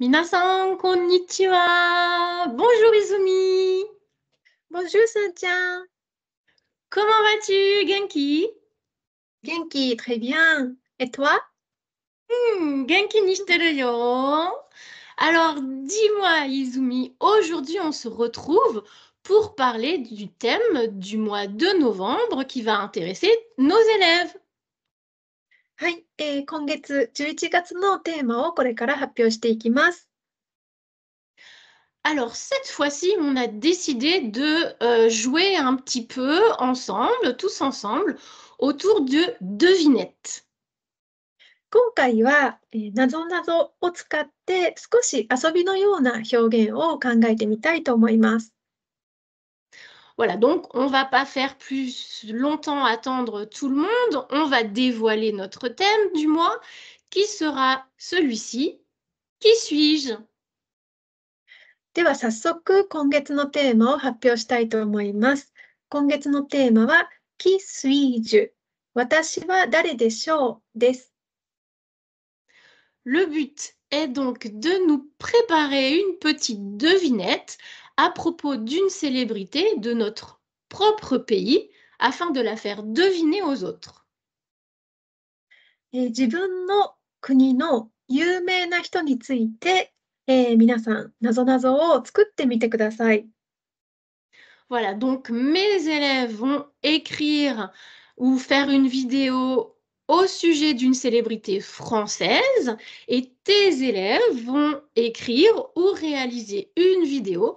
Minasan konnichiwa. Bonjour Izumi. Bonjour Satia. Comment vas-tu, Genki Genki, très bien. Et toi hmm, Genki yo Alors, dis-moi, Izumi, aujourd'hui on se retrouve pour parler du thème du mois de novembre qui va intéresser nos élèves. はい、えー、今月11月のテーマをこれから発表していきます。Alors cette fois-ci, on a décidé de euh, jouer un petit peu ensemble, tous ensemble, autour de devinettes. 今回は、えー、なぞなぞを使って少し遊びのような表現を考えてみたいと思います。Voilà, donc on ne va pas faire plus longtemps attendre tout le monde, on va dévoiler notre thème du mois, qui sera celui-ci. Qui suis-je Le but est donc de nous préparer une petite devinette à propos d'une célébrité de notre propre pays afin de la faire deviner aux autres. Eh, voilà, donc mes élèves vont écrire ou faire une vidéo au sujet d'une célébrité française et tes élèves vont écrire ou réaliser une vidéo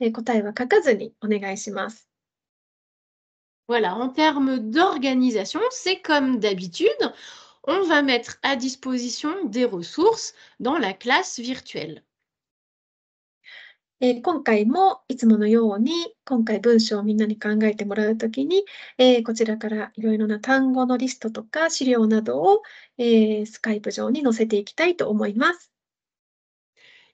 え答えは書かずにお願いします。Voilà, en termes d'organisation, c'est comme d'habitude, on va mettre à disposition des ressources dans la classe virtuelle. えー、今回もいつものように今回文章をみんなに考えてもらうときに、えー、こちらからいろいろな単語のリストとか資料などを、えー、スカイプ上に載せていきたいと思います。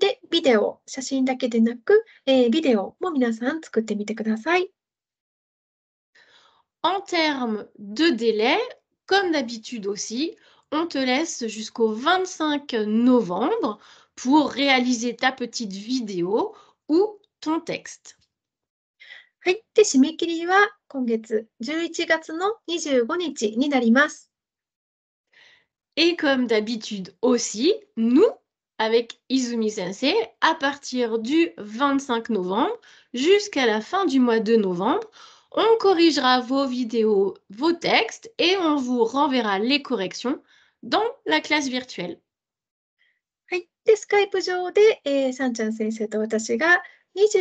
で、ビデオ、写真だけでなく、えー、ビデオも皆さん作ってみてください。En termes de délai, comme d'habitude aussi, on te laisse jusqu'au 25 novembre pour réaliser ta petite vidéo ou ton texte. はい。で、締め切りは今月11月の25日になります。Et comme d'habitude aussi, nous, avec Izumi Sensei à partir du 25 novembre jusqu'à la fin du mois de novembre. On corrigera vos vidéos, vos textes et on vous renverra les corrections dans la classe virtuelle. et du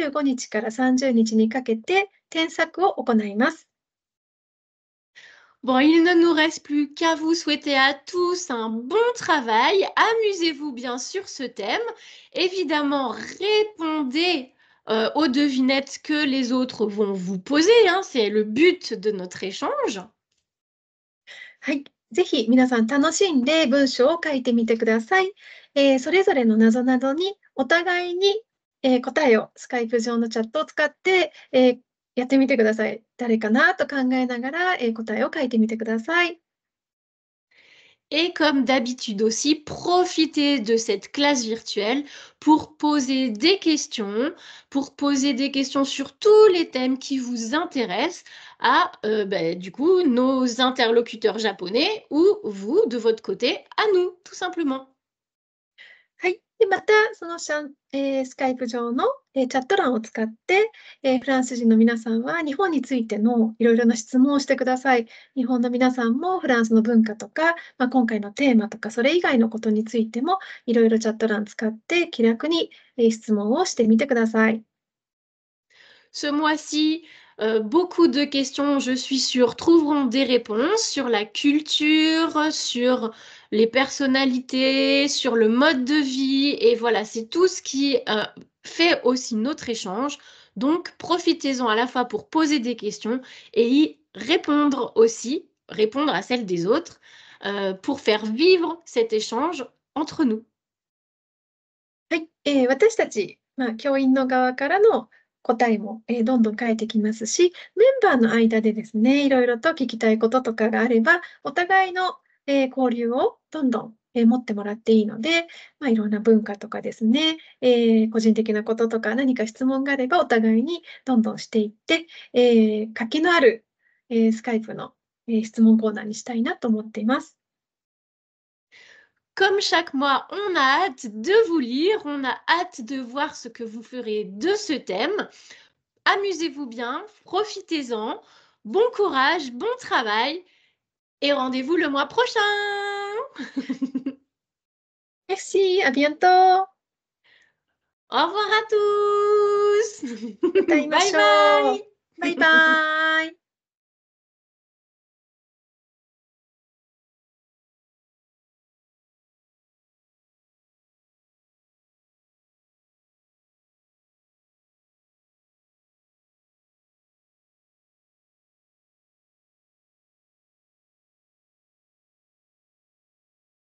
25日から30日にかけて添削を行います Bon, il ne nous reste plus qu'à vous souhaiter à tous un bon travail. Amusez-vous bien sur ce thème. Évidemment, répondez euh, aux devinettes que les autres vont vous poser. Hein. C'est le but de notre échange. Et comme d'habitude aussi, profitez de cette classe virtuelle pour poser des questions, pour poser des questions sur tous les thèmes qui vous intéressent à euh, ben, du coup nos interlocuteurs japonais ou vous de votre côté à nous tout simplement. でまたそのシャン、えー、スカイプ上の、えー、チャット欄を使って、えー、フランス人の皆さんは日本についてのいろいろな質問をしてください。日本の皆さんもフランスの文化とか、まあ、今回のテーマとかそれ以外のことについてもいろいろチャット欄使って気楽に、えー、質問をしてみてください。Ce mois-ci, Euh, beaucoup de questions, je suis sûre, trouveront des réponses sur la culture, sur les personnalités, sur le mode de vie. Et voilà, c'est tout ce qui euh, fait aussi notre échange. Donc, profitez-en à la fois pour poser des questions et y répondre aussi, répondre à celles des autres, euh, pour faire vivre cet échange entre nous. 答えも、えどんどん変えてきますし、メンバーの間でですね、いろいろと聞きたいこととかがあれば、お互いの、え交流をどんどん、え持ってもらっていいので、まあ、いろんな文化とかですね、え個人的なこととか何か質問があればお互いにどんどんしていって、え活気のある、えスカイプの、え質問コーナーにしたいなと思っています。Comme chaque mois, on a hâte de vous lire, on a hâte de voir ce que vous ferez de ce thème. Amusez-vous bien, profitez-en, bon courage, bon travail et rendez-vous le mois prochain. Merci, à bientôt. Au revoir à tous. bye bye. Bye bye.